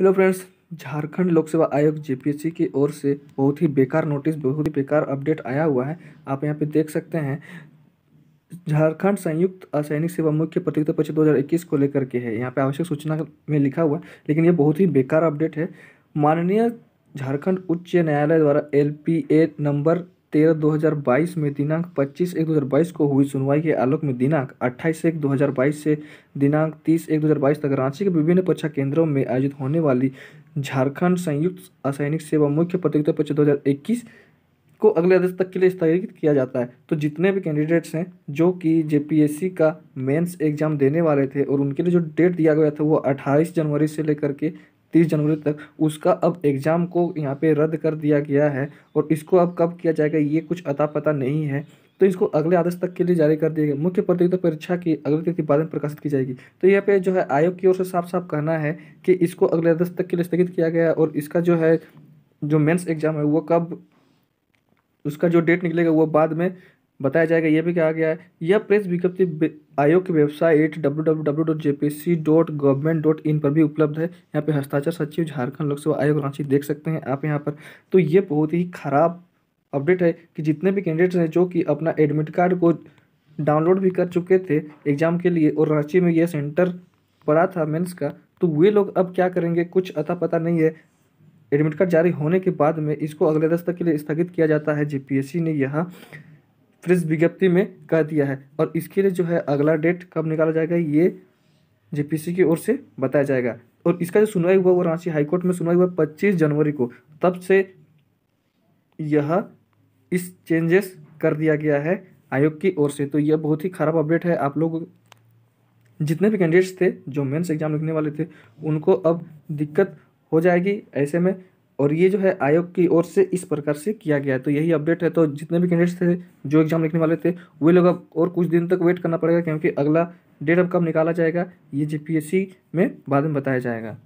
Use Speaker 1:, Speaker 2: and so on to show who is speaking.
Speaker 1: hello friends Jharkhand लोक सेवा आयोग जेपीएससी की ओर से बहुत ही बेकार नोटिस बहुत ही बेकार अपडेट आया हुआ है आप यहाँ पे देख सकते हैं झारखंड संयुक्त असैनिक सेवा मुख्य प्रतियोगिता परीक्षा 2021 को लेकर के है यहाँ पे आवश्यक सूचना में लिखा हुआ लेकिन ये बहुत ही बेकार अपडेट है माननीय झारखंड उच्च न्यायालय द्वारा एल नंबर तेरह दो हज़ार बाईस में दिनांक पच्चीस एक दो हज़ार बाईस को हुई सुनवाई के आलोक में दिनांक अट्ठाईस एक दो हज़ार बाईस से दिनांक तीस एक दो हज़ार बाईस तक रांची के विभिन्न परीक्षा केंद्रों में आयोजित होने वाली झारखंड संयुक्त असैनिक सेवा मुख्य प्रतियोगिता परीक्षा दो हज़ार इक्कीस को अगले आदेश तक के लिए स्थगित किया जाता है तो जितने भी कैंडिडेट्स हैं जो कि सी का मेन्स एग्जाम देने वाले थे और उनके लिए जो डेट दिया गया था वो अट्ठाईस जनवरी से लेकर के तीस जनवरी तक उसका अब एग्ज़ाम को यहाँ पे रद्द कर दिया गया है और इसको अब कब किया जाएगा ये कुछ अता पता नहीं है तो इसको अगले आदेश तक के लिए जारी कर दिया गया मुख्य प्रतियोगिता परीक्षा की अगली तिथि बाद में प्रकाशित की जाएगी तो यहाँ पे जो है आयोग की ओर से साफ साफ कहना है कि इसको अगले आदेश तक के लिए स्थगित किया गया और इसका जो है जो मेन्स एग्ज़ाम है वो कब उसका जो डेट निकलेगा वो बाद में बताया जाएगा यह भी कहा गया है यह प्रेस विज्ञप्ति आयोग की वेबसाइट इन पर भी उपलब्ध है यहाँ पे हस्ताक्षर सचिव झारखंड लोक सेवा आयोग रांची देख सकते हैं आप यहाँ पर तो ये बहुत ही खराब अपडेट है कि जितने भी कैंडिडेट्स हैं जो कि अपना एडमिट कार्ड को डाउनलोड भी कर चुके थे एग्जाम के लिए और रांची में यह सेंटर पड़ा था मेन्स का तो वे लोग अब क्या करेंगे कुछ अता पता नहीं है एडमिट कार्ड जारी होने के बाद में इसको अगले दस तक के लिए स्थगित किया जाता है सी ने यहाँ प्रेस विज्ञप्ति में कह दिया है और इसके लिए जो है अगला डेट कब निकाला जाएगा ये जेपीसी की ओर से बताया जाएगा और इसका जो सुनवाई हुआ वो रांची हाईकोर्ट में सुनवाई हुआ पच्चीस जनवरी को तब से यह इस चेंजेस कर दिया गया है आयोग की ओर से तो यह बहुत ही खराब अपडेट है आप लोग जितने भी कैंडिडेट्स थे जो मेंस एग्जाम लिखने वाले थे उनको अब दिक्कत हो जाएगी ऐसे में और ये जो है आयोग की ओर से इस प्रकार से किया गया है तो यही अपडेट है तो जितने भी कैंडिडेट्स थे जो एग्ज़ाम लिखने वाले थे वे लोग अब और कुछ दिन तक वेट करना पड़ेगा क्योंकि अगला डेट अब कब निकाला जाएगा ये जीपीएससी में बाद में बताया जाएगा